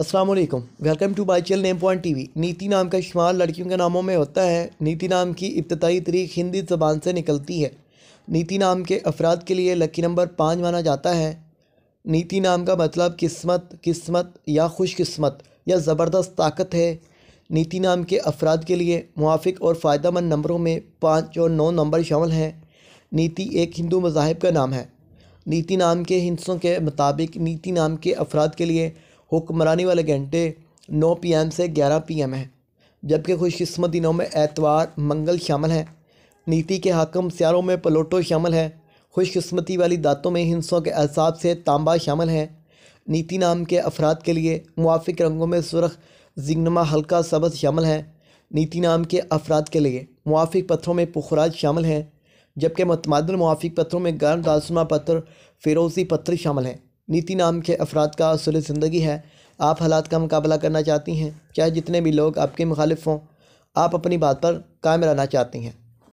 अस्सलाम वालेकुम welcome to बाई चल नेम पॉइंट टीवी नीति नाम का शुमार लड़कियों के नामों में होता है नीति नाम की इब्तदाई तरीक हिंदी ज़बान से निकलती है नीति नाम के अफराद के लिए लकी नंबर पाँच माना जाता है नीति नाम का मतलब किस्मत किस्मत या खुशकस्मत या ज़बरदस्त ताकत है नीति नाम के अफराद के लिए मुआफ़ और फ़ायदा मंद नंबरों में पाँच और नौ नंबर शामिल हैं नीति एक हिंदू मज़ाहब का नाम है नीति नाम के हिंसों के मुताबिक नीति नाम के अफराद के लिए हुक्मरानी वाले घंटे 9 पीएम से 11 पीएम है जबकि खुशकस्मत दिनों में एतवार मंगल शामिल है नीति के हाकम सियारों में पलोटो शामिल है खुशकस्मती वाली दातों में हिंसों के असाब से तांबा शामिल है नीति नाम के अफराद के लिए मुआफ़ रंगों में सुरख जिंगनमा हल्का सबज शामिल है नीति नाम के अफराद के लिए मुआफ़ पत्थरों में पुखराज शामिल हैं जबकि मतमादन मुआफ़ पत्थरों में गर्म दालसुमा पत्थर फिरोजी पत्थर शामिल हैं नीति नाम के अफराद का असल ज़िंदगी है आप हालात का मुकाबला करना चाहती हैं चाहे जितने भी लोग आपके मुखालिफ हों आप अपनी बात पर कायम रहना चाहती हैं